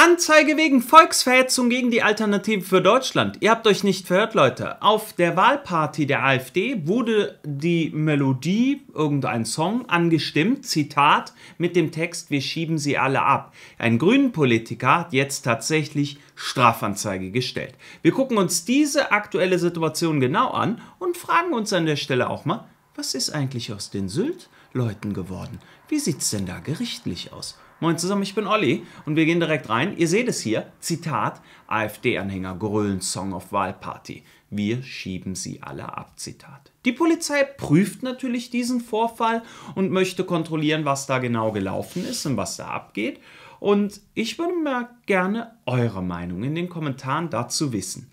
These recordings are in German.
Anzeige wegen Volksverhetzung gegen die Alternative für Deutschland. Ihr habt euch nicht verhört, Leute. Auf der Wahlparty der AfD wurde die Melodie, irgendein Song, angestimmt, Zitat, mit dem Text Wir schieben sie alle ab. Ein grünen Politiker hat jetzt tatsächlich Strafanzeige gestellt. Wir gucken uns diese aktuelle Situation genau an und fragen uns an der Stelle auch mal, was ist eigentlich aus den Sylt-Leuten geworden? Wie sieht's denn da gerichtlich aus? Moin zusammen, ich bin Olli und wir gehen direkt rein. Ihr seht es hier, Zitat, AfD-Anhänger grölen Song of Wahlparty. Wir schieben sie alle ab, Zitat. Die Polizei prüft natürlich diesen Vorfall und möchte kontrollieren, was da genau gelaufen ist und was da abgeht. Und ich würde mal gerne eure Meinung in den Kommentaren dazu wissen.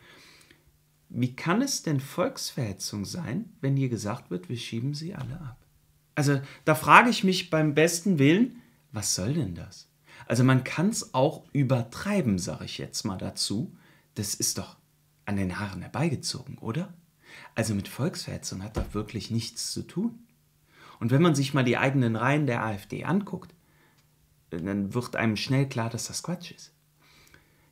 Wie kann es denn Volksverhetzung sein, wenn hier gesagt wird, wir schieben sie alle ab? Also da frage ich mich beim besten Willen, was soll denn das? Also man kann es auch übertreiben, sage ich jetzt mal dazu. Das ist doch an den Haaren herbeigezogen, oder? Also mit Volksverhetzung hat doch wirklich nichts zu tun. Und wenn man sich mal die eigenen Reihen der AfD anguckt, dann wird einem schnell klar, dass das Quatsch ist.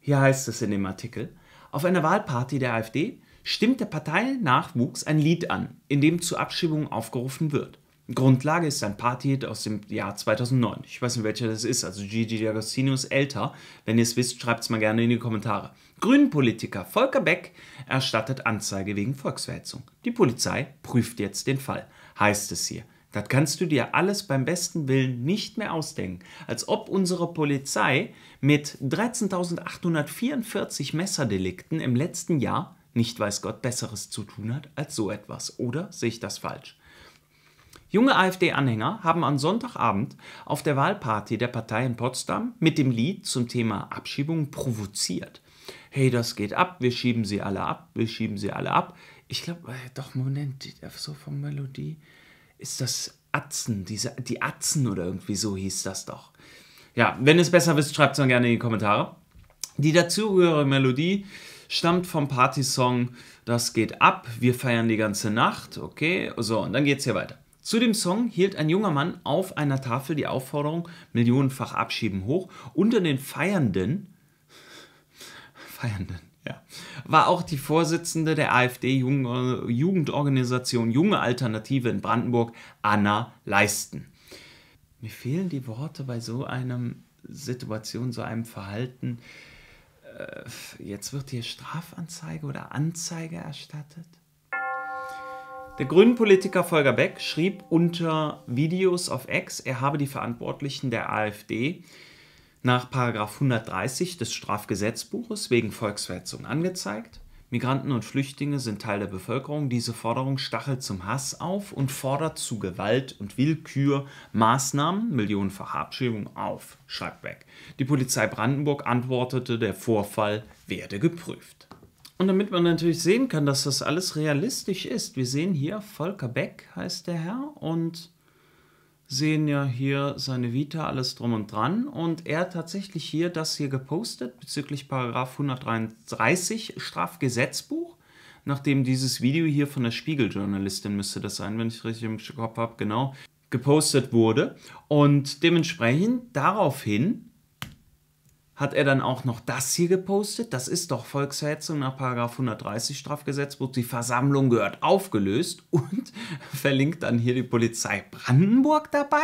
Hier heißt es in dem Artikel, auf einer Wahlparty der AfD stimmt der Parteinachwuchs ein Lied an, in dem zur Abschiebung aufgerufen wird. Grundlage ist ein Partyhit aus dem Jahr 2009. Ich weiß nicht, welcher das ist. Also Gigi D'Agostino ist älter. Wenn ihr es wisst, schreibt es mal gerne in die Kommentare. Grünen-Politiker Volker Beck erstattet Anzeige wegen Volksverhetzung. Die Polizei prüft jetzt den Fall, heißt es hier. Das kannst du dir alles beim besten Willen nicht mehr ausdenken. Als ob unsere Polizei mit 13.844 Messerdelikten im letzten Jahr nicht weiß Gott Besseres zu tun hat als so etwas. Oder sehe ich das falsch? Junge AfD-Anhänger haben am Sonntagabend auf der Wahlparty der Partei in Potsdam mit dem Lied zum Thema Abschiebung provoziert. Hey, das geht ab, wir schieben sie alle ab, wir schieben sie alle ab. Ich glaube, äh, doch, Moment, äh, so von Melodie ist das Atzen, diese, die Atzen oder irgendwie so hieß das doch. Ja, wenn ihr es besser wisst, schreibt es dann gerne in die Kommentare. Die dazugehörige Melodie stammt vom Partysong Das geht ab, wir feiern die ganze Nacht, okay? So, und dann geht es hier weiter. Zu dem Song hielt ein junger Mann auf einer Tafel die Aufforderung, millionenfach abschieben hoch. Unter den Feiernden, Feiernden, ja, war auch die Vorsitzende der AfD-Jugendorganisation Junge Alternative in Brandenburg, Anna Leisten. Mir fehlen die Worte bei so einer Situation, so einem Verhalten. Äh, jetzt wird hier Strafanzeige oder Anzeige erstattet? Der Grünen-Politiker Volker Beck schrieb unter Videos auf X, er habe die Verantwortlichen der AfD nach 130 des Strafgesetzbuches wegen Volksverhetzung angezeigt. Migranten und Flüchtlinge sind Teil der Bevölkerung. Diese Forderung stachelt zum Hass auf und fordert zu Gewalt und Willkür Maßnahmen, Millionen Verabschiedungen auf, schreibt Beck. Die Polizei Brandenburg antwortete, der Vorfall werde geprüft. Und damit man natürlich sehen kann, dass das alles realistisch ist, wir sehen hier Volker Beck heißt der Herr und sehen ja hier seine Vita, alles drum und dran. Und er hat tatsächlich hier das hier gepostet bezüglich Paragraph 133 Strafgesetzbuch. Nachdem dieses Video hier von der Spiegeljournalistin müsste das sein, wenn ich richtig im Kopf habe, genau, gepostet wurde. Und dementsprechend daraufhin hat er dann auch noch das hier gepostet. Das ist doch Volksverhetzung nach 130 Strafgesetzbuch. Die Versammlung gehört aufgelöst und verlinkt dann hier die Polizei Brandenburg dabei.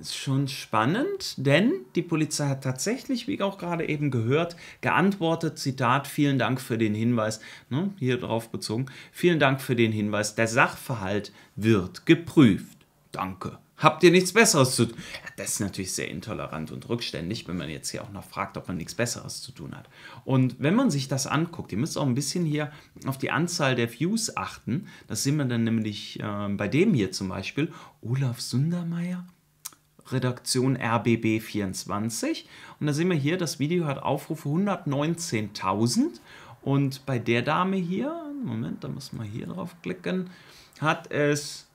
Ist schon spannend, denn die Polizei hat tatsächlich, wie auch gerade eben gehört, geantwortet, Zitat, vielen Dank für den Hinweis, ne, hier drauf bezogen, vielen Dank für den Hinweis, der Sachverhalt wird geprüft. Danke habt ihr nichts Besseres zu tun? Ja, das ist natürlich sehr intolerant und rückständig, wenn man jetzt hier auch noch fragt, ob man nichts Besseres zu tun hat. Und wenn man sich das anguckt, ihr müsst auch ein bisschen hier auf die Anzahl der Views achten. Das sehen wir dann nämlich äh, bei dem hier zum Beispiel. Olaf Sundermeier, Redaktion RBB24. Und da sehen wir hier, das Video hat Aufrufe 119.000. Und bei der Dame hier, Moment, da muss man hier drauf klicken, hat es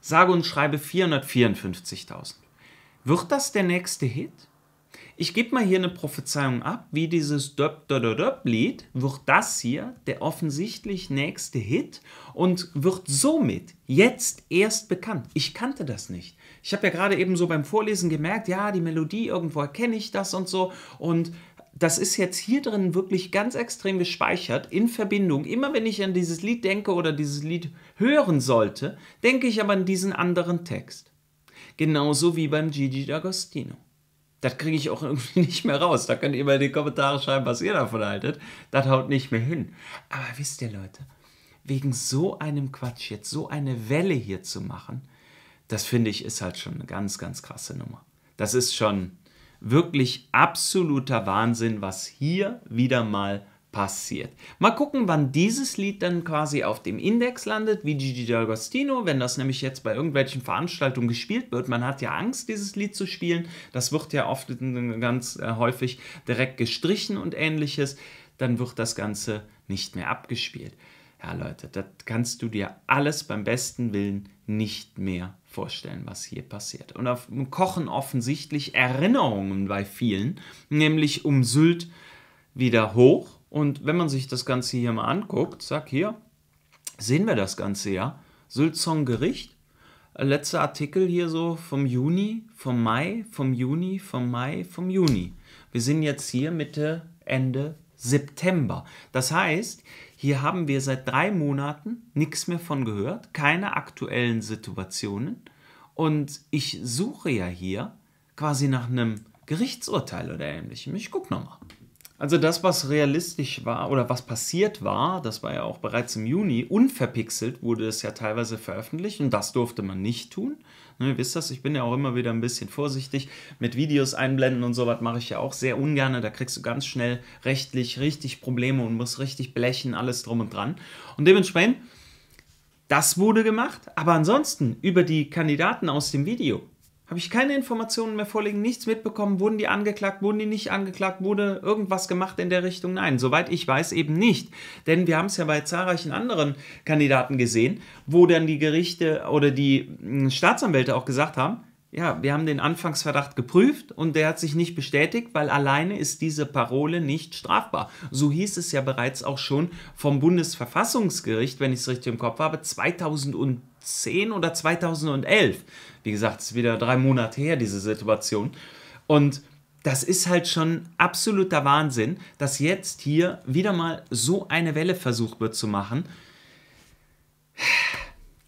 sage und schreibe 454.000. Wird das der nächste Hit? Ich gebe mal hier eine Prophezeiung ab, wie dieses Döp Döp Döp Lied wird das hier der offensichtlich nächste Hit und wird somit jetzt erst bekannt. Ich kannte das nicht. Ich habe ja gerade eben so beim Vorlesen gemerkt, ja, die Melodie, irgendwo erkenne ich das und so. Und das ist jetzt hier drin wirklich ganz extrem gespeichert in Verbindung. Immer wenn ich an dieses Lied denke oder dieses Lied hören sollte, denke ich aber an diesen anderen Text. Genauso wie beim Gigi D'Agostino. Das kriege ich auch irgendwie nicht mehr raus. Da könnt ihr mal in die Kommentare schreiben, was ihr davon haltet. Das haut nicht mehr hin. Aber wisst ihr, Leute, wegen so einem Quatsch jetzt so eine Welle hier zu machen, das finde ich ist halt schon eine ganz, ganz krasse Nummer. Das ist schon, wirklich absoluter Wahnsinn, was hier wieder mal passiert. Mal gucken, wann dieses Lied dann quasi auf dem Index landet, wie Gigi D'Agostino, wenn das nämlich jetzt bei irgendwelchen Veranstaltungen gespielt wird. Man hat ja Angst, dieses Lied zu spielen. Das wird ja oft ganz äh, häufig direkt gestrichen und ähnliches. Dann wird das Ganze nicht mehr abgespielt. Ja, Leute, das kannst du dir alles beim besten Willen nicht mehr vorstellen, was hier passiert. Und auf Kochen offensichtlich Erinnerungen bei vielen, nämlich um Sylt wieder hoch. Und wenn man sich das Ganze hier mal anguckt, sag hier, sehen wir das Ganze ja. Sylt Song Gericht. Äh, letzter Artikel hier so vom Juni, vom Mai, vom Juni, vom Mai, vom Juni. Wir sind jetzt hier Mitte, Ende September. Das heißt, hier haben wir seit drei Monaten nichts mehr von gehört, keine aktuellen Situationen. Und ich suche ja hier quasi nach einem Gerichtsurteil oder ähnlichem. Ich gucke nochmal. Also das, was realistisch war oder was passiert war, das war ja auch bereits im Juni, unverpixelt wurde es ja teilweise veröffentlicht und das durfte man nicht tun. Ne, ihr wisst das, ich bin ja auch immer wieder ein bisschen vorsichtig mit Videos einblenden und sowas mache ich ja auch sehr ungern. Da kriegst du ganz schnell rechtlich richtig Probleme und musst richtig blechen, alles drum und dran. Und dementsprechend, das wurde gemacht, aber ansonsten über die Kandidaten aus dem Video, habe ich keine Informationen mehr vorliegen, nichts mitbekommen, wurden die angeklagt, wurden die nicht angeklagt, wurde irgendwas gemacht in der Richtung? Nein, soweit ich weiß eben nicht. Denn wir haben es ja bei zahlreichen anderen Kandidaten gesehen, wo dann die Gerichte oder die hm, Staatsanwälte auch gesagt haben, ja, wir haben den Anfangsverdacht geprüft und der hat sich nicht bestätigt, weil alleine ist diese Parole nicht strafbar. So hieß es ja bereits auch schon vom Bundesverfassungsgericht, wenn ich es richtig im Kopf habe, 2003 2010 oder 2011. Wie gesagt, ist wieder drei Monate her, diese Situation. Und das ist halt schon absoluter Wahnsinn, dass jetzt hier wieder mal so eine Welle versucht wird zu machen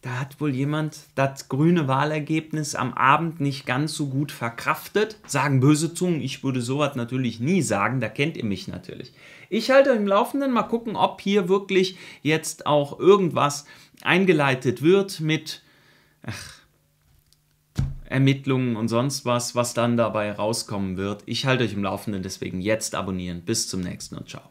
da hat wohl jemand das grüne Wahlergebnis am Abend nicht ganz so gut verkraftet. Sagen böse Zungen, ich würde sowas natürlich nie sagen, da kennt ihr mich natürlich. Ich halte im Laufenden mal gucken, ob hier wirklich jetzt auch irgendwas eingeleitet wird mit ach, Ermittlungen und sonst was, was dann dabei rauskommen wird. Ich halte euch im Laufenden, deswegen jetzt abonnieren. Bis zum nächsten und ciao.